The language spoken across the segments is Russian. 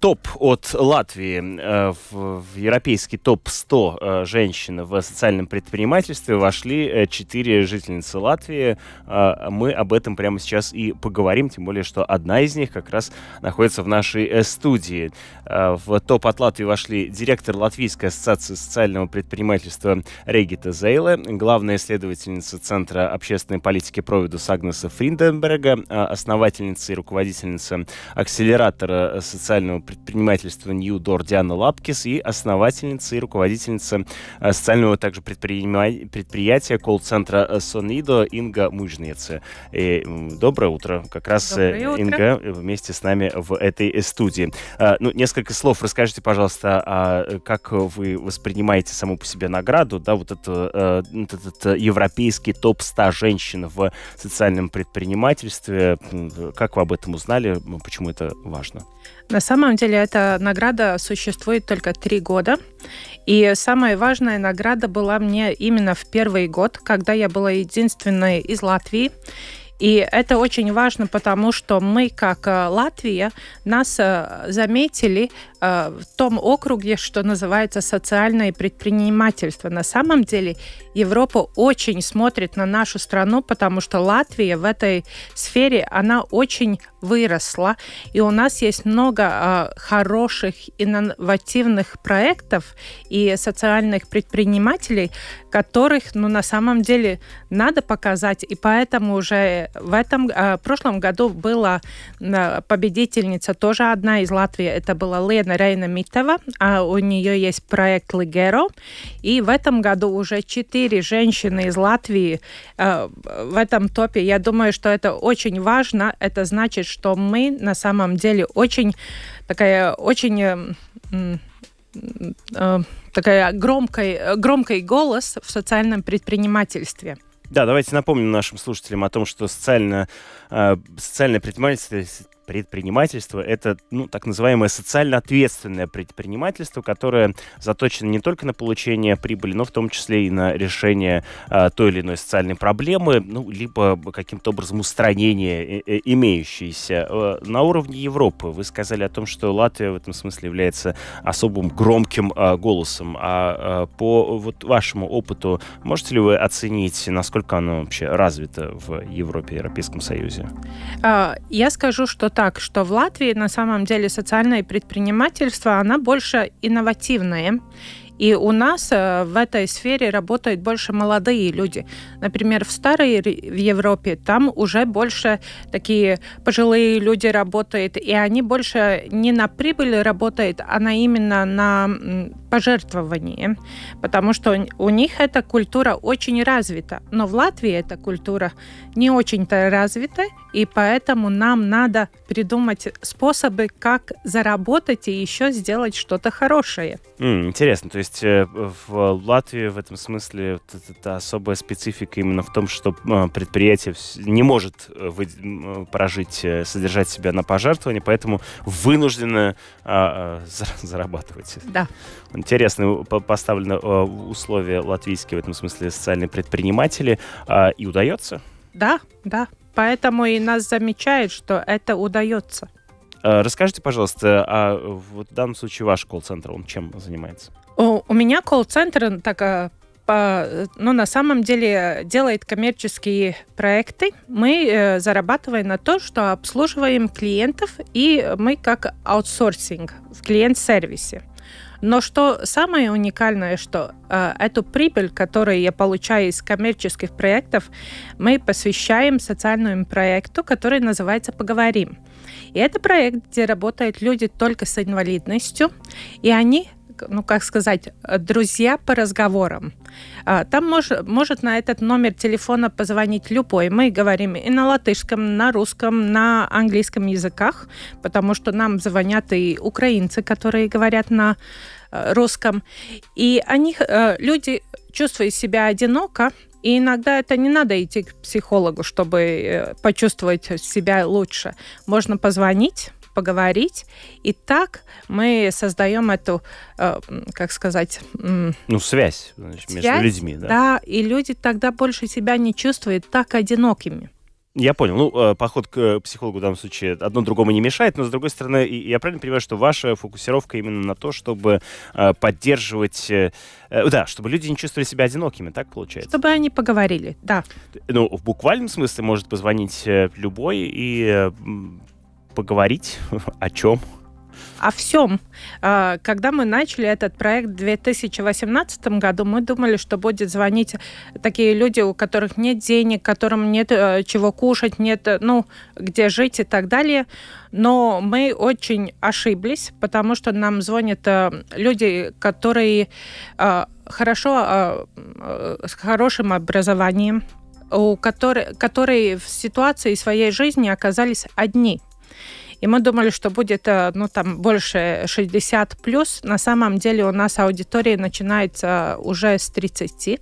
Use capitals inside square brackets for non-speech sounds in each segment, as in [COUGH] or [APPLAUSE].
топ от Латвии, э, в, европейский топ-100 э, женщин в социальном предпринимательстве вошли 4 э, жительницы Латвии. Мы об этом прямо сейчас и поговорим, тем более, что одна из них как раз находится в нашей студии. В топ от Латвии вошли директор Латвийской ассоциации социального предпринимательства Регита Зейла, главная исследовательница Центра общественной политики Провидус Агнеса Фринденберга, основательница и руководительница акселератора социального социального предпринимательства New Door Диана Лапкис и основательница и руководительница э, социального также предприятия колл-центра э, Сонидо Инга Мужнец. Доброе утро. Как раз э, Доброе Инга вместе с нами в этой студии. Ну, несколько слов расскажите, пожалуйста, а, как вы воспринимаете саму по себе награду, да, вот это, этот европейский топ-100 женщин в социальном предпринимательстве. Как вы об этом узнали? Почему это важно? На самом самом деле эта награда существует только три года. И самая важная награда была мне именно в первый год, когда я была единственной из Латвии. И это очень важно, потому что мы, как э, Латвия, нас э, заметили Э, в том округе, что называется социальное предпринимательство. На самом деле Европа очень смотрит на нашу страну, потому что Латвия в этой сфере, она очень выросла, и у нас есть много э, хороших инновативных проектов и социальных предпринимателей, которых, ну, на самом деле надо показать, и поэтому уже в этом э, прошлом году была э, победительница, тоже одна из Латвии, это была Лена Рейна Митова. А у нее есть проект Лигеро. И в этом году уже четыре женщины из Латвии э, в этом топе. Я думаю, что это очень важно. Это значит, что мы на самом деле очень такая очень э, э, такая громкой, громкий голос в социальном предпринимательстве. Да, давайте напомним нашим слушателям о том, что социальное э, социальное предпринимательство предпринимательство — это ну, так называемое социально ответственное предпринимательство, которое заточено не только на получение прибыли, но в том числе и на решение а, той или иной социальной проблемы, ну, либо каким-то образом устранение э, э, имеющейся. Э, на уровне Европы вы сказали о том, что Латвия в этом смысле является особым громким а, голосом. А, а по вот вашему опыту можете ли вы оценить, насколько оно вообще развито в Европе и Европейском Союзе? А, я скажу, что так, что в Латвии на самом деле социальное предпринимательство, она больше инновативное. И у нас э, в этой сфере работают больше молодые люди. Например, в старой в Европе там уже больше такие пожилые люди работают, и они больше не на прибыль работают, а на именно на пожертвованием, потому что у них эта культура очень развита, но в Латвии эта культура не очень-то развита, и поэтому нам надо придумать способы, как заработать и еще сделать что-то хорошее. Mm, интересно, то есть э, в Латвии в этом смысле вот это особая специфика именно в том, что а, предприятие не может э, прожить, э, содержать себя на пожертвования, поэтому вынуждено а, а, зарабатывать. Да. Интересные э, поставлены э, условия латвийские в этом смысле социальные предприниматели. А, и удается? Да, да. Поэтому и нас замечают, что это удается. А, расскажите, пожалуйста, а в данном случае ваш колл-центр, он чем занимается? У, у меня колл-центр так э, по, ну, на самом деле делает коммерческие проекты. Мы э, зарабатываем на то, что обслуживаем клиентов, и мы как аутсорсинг в клиент-сервисе. Но что самое уникальное, что э, эту прибыль, которую я получаю из коммерческих проектов, мы посвящаем социальному проекту, который называется «Поговорим». И это проект, где работают люди только с инвалидностью, и они ну как сказать, друзья по разговорам. А, там мож, может на этот номер телефона позвонить любой. Мы говорим и на латышском, на русском, на английском языках, потому что нам звонят и украинцы, которые говорят на э, русском. И они, э, люди, чувствуют себя одиноко, и иногда это не надо идти к психологу, чтобы э, почувствовать себя лучше. Можно позвонить, поговорить. И так мы создаем эту, э, как сказать... ну, связь, значит, связь между людьми. Да. да, и люди тогда больше себя не чувствуют так одинокими. Я понял. Ну, э, поход к э, психологу в данном случае одно другому не мешает, но, с другой стороны, я правильно понимаю, что ваша фокусировка именно на то, чтобы поддерживать... Да, чтобы люди не чувствовали себя одинокими, так получается? Чтобы они поговорили, да. Ну, в буквальном смысле может позвонить любой и поговорить о чем? о всем. А, когда мы начали этот проект в 2018 году, мы думали, что будет звонить такие люди, у которых нет денег, которым нет э, чего кушать, нет, э, ну, где жить и так далее. Но мы очень ошиблись, потому что нам звонят э, люди, которые хорошо, с хорошим образованием, у которых, которые в ситуации своей жизни оказались одни – и мы думали, что будет э, ну, там больше 60 плюс. На самом деле у нас аудитория начинается уже с 30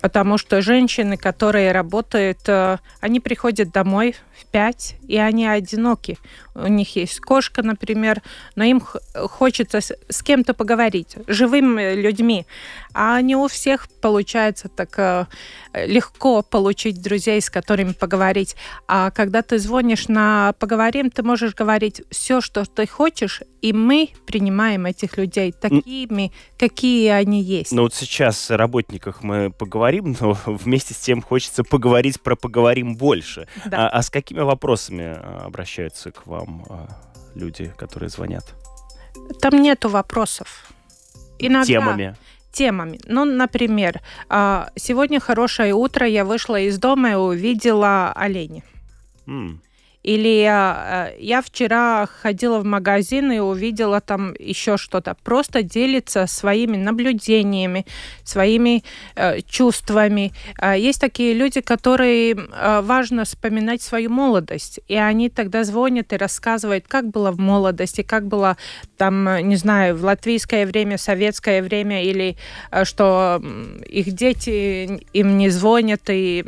потому что женщины, которые работают, э, они приходят домой в пять, и они одиноки. У них есть кошка, например, но им хочется с кем-то поговорить, живыми людьми. А не у всех получается так э, легко получить друзей, с которыми поговорить. А когда ты звонишь на «поговорим», ты можешь говорить все, что ты хочешь, и мы принимаем этих людей такими, какие они есть. Но ну вот сейчас о работниках мы поговорим поговорим, но [LAUGHS] вместе с тем хочется поговорить про поговорим больше. Да. А, а с какими вопросами а, обращаются к вам а, люди, которые звонят? Там нету вопросов. Иногда. Темами темами. Ну, например, а, сегодня хорошее утро, я вышла из дома и увидела оленей. Mm. Или э, я вчера ходила в магазин и увидела там еще что-то. Просто делиться своими наблюдениями, своими э, чувствами. Э, есть такие люди, которые э, важно вспоминать свою молодость. И они тогда звонят и рассказывают, как было в молодости, как было там, не знаю, в латвийское время, советское время, или э, что их дети им не звонят. И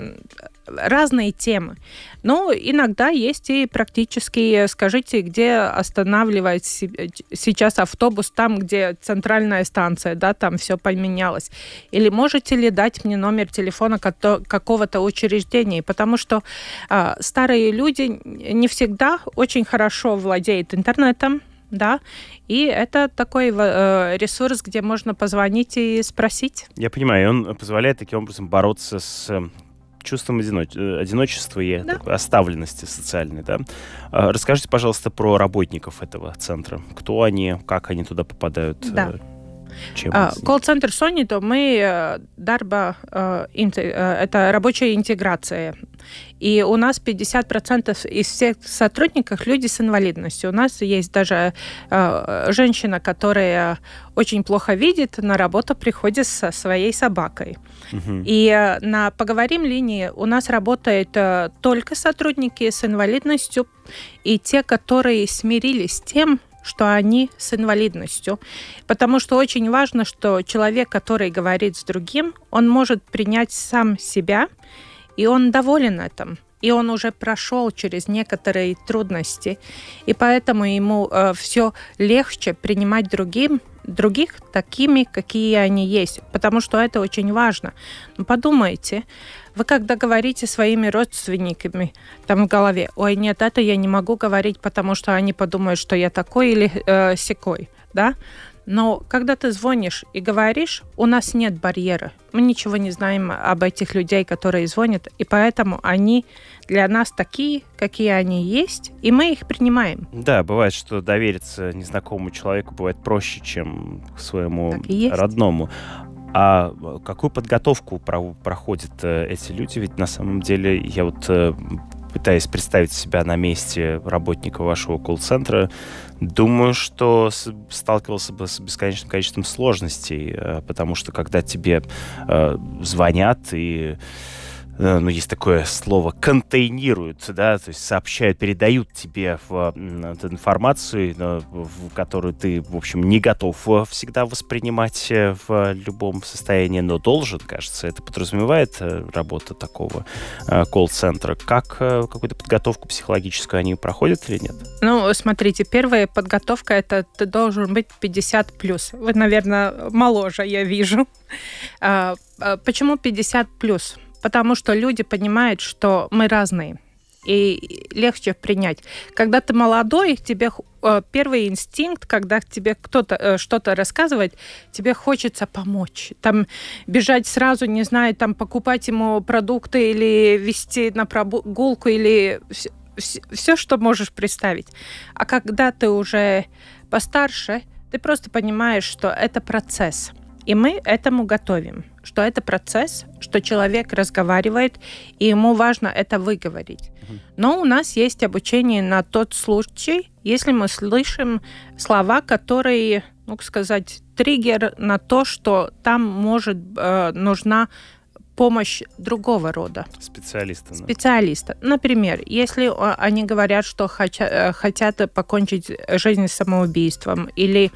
разные темы. Но ну, иногда есть и практические, скажите, где останавливает сейчас автобус, там, где центральная станция, да, там все поменялось. Или можете ли дать мне номер телефона какого-то учреждения? Потому что э, старые люди не всегда очень хорошо владеют интернетом, да, и это такой э, ресурс, где можно позвонить и спросить. Я понимаю, он позволяет таким образом бороться с чувством э, одиночества и да. такой оставленности социальной. Да? А, расскажите, пожалуйста, про работников этого центра. Кто они, как они туда попадают? Да. Э, а, колл-центр Sony, то мы э, Дарба, э, э, это рабочая интеграция. И у нас 50% из всех сотрудников люди с инвалидностью. У нас есть даже э, женщина, которая очень плохо видит, на работу приходит со своей собакой. Угу. И на поговорим линии у нас работают э, только сотрудники с инвалидностью и те, которые смирились с тем, что они с инвалидностью. Потому что очень важно, что человек, который говорит с другим, он может принять сам себя, и он доволен этим. И он уже прошел через некоторые трудности. И поэтому ему э, все легче принимать другим других такими, какие они есть, потому что это очень важно. Ну, подумайте, вы когда говорите своими родственниками там в голове, ой, нет, это я не могу говорить, потому что они подумают, что я такой или э, секой, да? Но когда ты звонишь и говоришь, у нас нет барьера. Мы ничего не знаем об этих людей, которые звонят, и поэтому они для нас такие, какие они есть, и мы их принимаем. Да, бывает, что довериться незнакомому человеку бывает проще, чем к своему родному. А какую подготовку проходят э, эти люди? Ведь на самом деле я вот э, пытаясь представить себя на месте работника вашего колл-центра, думаю, что сталкивался бы с бесконечным количеством сложностей, э, потому что когда тебе э, звонят и Э, ну, есть такое слово, контейнируются, да, то есть сообщают, передают тебе в, в информацию, э, в которую ты, в общем, не готов э, всегда воспринимать в любом состоянии, но должен, кажется. Это подразумевает работа такого колл-центра. Как какую-то подготовку психологическую они проходят или нет? Ну, смотрите, первая подготовка это ты должен быть 50 плюс. Вы, наверное, моложе, я вижу. А, а, почему 50 плюс? потому что люди понимают, что мы разные и легче принять. Когда ты молодой, тебе э, первый инстинкт, когда тебе кто-то э, что-то рассказывает, тебе хочется помочь. Там бежать сразу, не знаю, там покупать ему продукты или вести на прогулку или все, что можешь представить. А когда ты уже постарше, ты просто понимаешь, что это процесс, и мы этому готовим что это процесс, что человек разговаривает, и ему важно это выговорить. Но у нас есть обучение на тот случай, если мы слышим слова, которые, ну, сказать, триггер на то, что там может э, нужна помощь другого рода. Специалиста. Да. Специалиста. Например, если э, они говорят, что э, хотят покончить жизнь самоубийством или,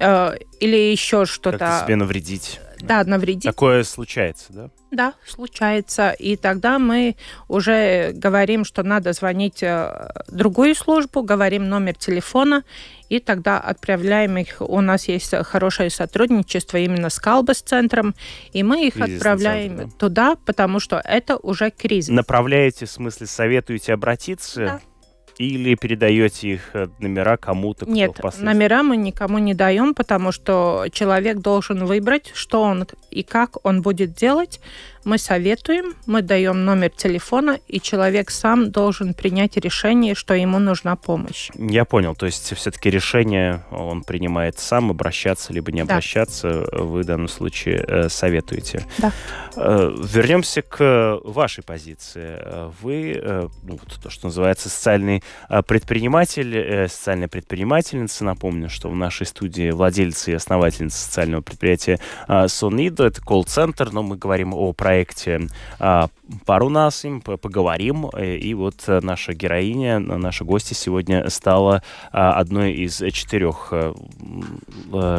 э, или еще что-то. Как-то себе навредить да, навредить. Такое случается, да? Да, случается. И тогда мы уже говорим, что надо звонить в э, другую службу, говорим номер телефона, и тогда отправляем их. У нас есть хорошее сотрудничество именно с Калбас-центром, и мы их Кризисный отправляем центр, да. туда, потому что это уже кризис. Направляете, в смысле, советуете обратиться? Да или передаете их э, номера кому-то? Нет, номера мы никому не даем, потому что человек должен выбрать, что он и как он будет делать. Мы советуем, мы даем номер телефона, и человек сам должен принять решение, что ему нужна помощь. Я понял, то есть все-таки решение он принимает сам, обращаться либо не обращаться, да. вы в данном случае э, советуете. Да. Э, вернемся к вашей позиции. Вы, ну, то, что называется, социальный а, предприниматель, э, социальная предпринимательница. Напомню, что в нашей студии владельцы и основательница социального предприятия а, Сонидо. Это колл-центр, но мы говорим о проекте а, «Пару нас им», поговорим. Э, и вот э, наша героиня, наша гостья сегодня стала одной из четырех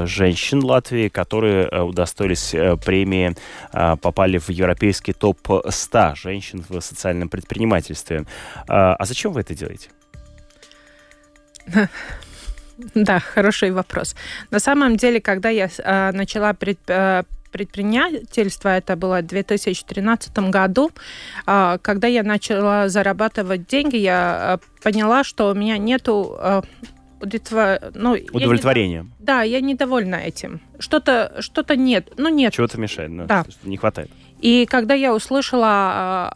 женщин Латвии, которые удостоились премии, попали в европейский топ-100 женщин в социальном предпринимательстве. А зачем вы это делаете? [LAUGHS] Да, хороший вопрос. На самом деле, когда я а, начала пред, а, это было в 2013 году, а, когда я начала зарабатывать деньги, я поняла, что у меня нету ну, удовлетворения. не... Да, я недовольна этим. Что-то что, -то, нет. Ну, нет. Чего-то мешает, да. да. Не хватает. И когда я услышала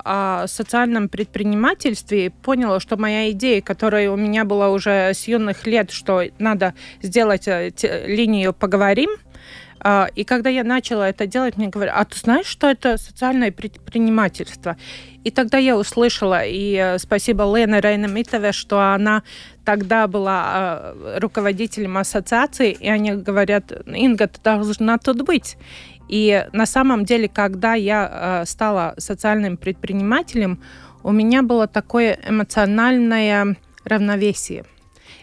а, о социальном предпринимательстве, поняла, что моя идея, которая у меня была уже с юных лет, что надо сделать э, линию «поговорим», а, и когда я начала это делать, мне говорят, а ты знаешь, что это социальное предпринимательство? И тогда я услышала, и э, спасибо Лене Рейнамитове, что она тогда была а, руководителем ассоциации, и они говорят, Инга, ты должна тут быть. И на самом деле, когда я э, стала социальным предпринимателем, у меня было такое эмоциональное равновесие –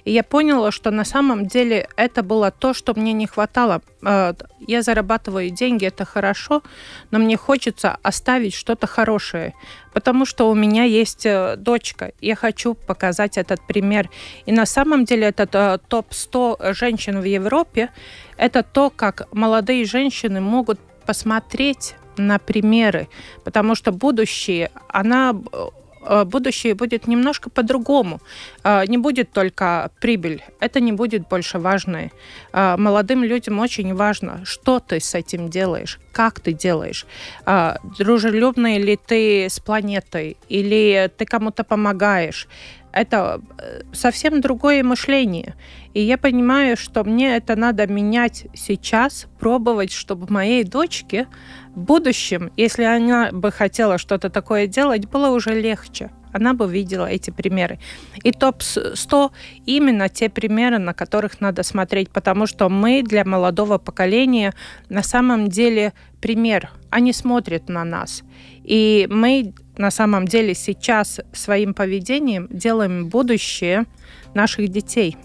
и я поняла, что на самом деле это было то, что мне не хватало. Э, я зарабатываю деньги, это хорошо, но мне хочется оставить что-то хорошее, потому что у меня есть э, дочка. Я хочу показать этот пример. И на самом деле этот э, топ-100 женщин в Европе, это то, как молодые женщины могут посмотреть на примеры, потому что будущее, она Э, будущее будет немножко по-другому. Э, не будет только прибыль, это не будет больше важное. Э, молодым людям очень важно, что ты с этим делаешь, как ты делаешь, дружелюбный ли ты с планетой, или ты кому-то помогаешь, это э, совсем другое мышление. И я понимаю, что мне это надо менять сейчас, пробовать, чтобы моей дочке в будущем, если она бы хотела что-то такое делать, было уже легче. Она бы видела эти примеры. И топ-100 именно те примеры, на которых надо смотреть, потому что мы для молодого поколения на самом деле пример. Они смотрят на нас. И мы на самом деле сейчас своим поведением делаем будущее наших детей.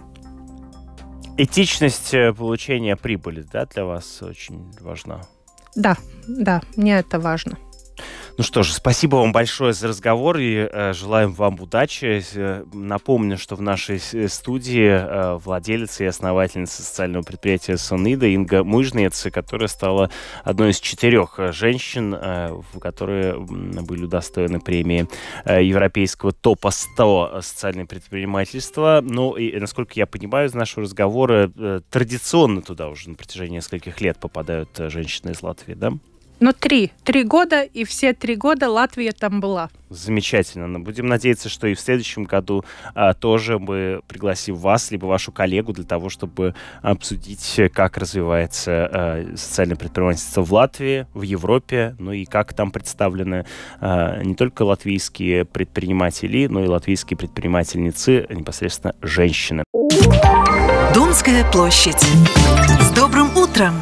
Этичность э, получения прибыли да, для вас очень важна? Да, да, мне это важно. Ну что же, спасибо вам большое за разговор и э, желаем вам удачи. Э, напомню, что в нашей э, студии э, владелица и основательница социального предприятия Сонида Инга Мыжнец, которая стала одной из четырех э, женщин, э, которые были удостоены премии э, Европейского топа 100 социального предпринимательства. Ну и, насколько я понимаю из нашего разговора, э, традиционно туда уже на протяжении нескольких лет попадают женщины из Латвии, да? Ну, три. Три года, и все три года Латвия там была. Замечательно. Но ну, будем надеяться, что и в следующем году а, тоже мы пригласим вас, либо вашу коллегу, для того, чтобы обсудить, как развивается а, социальное предпринимательство в Латвии, в Европе, ну и как там представлены а, не только латвийские предприниматели, но и латвийские предпринимательницы, непосредственно женщины. Домская площадь. С добрым утром!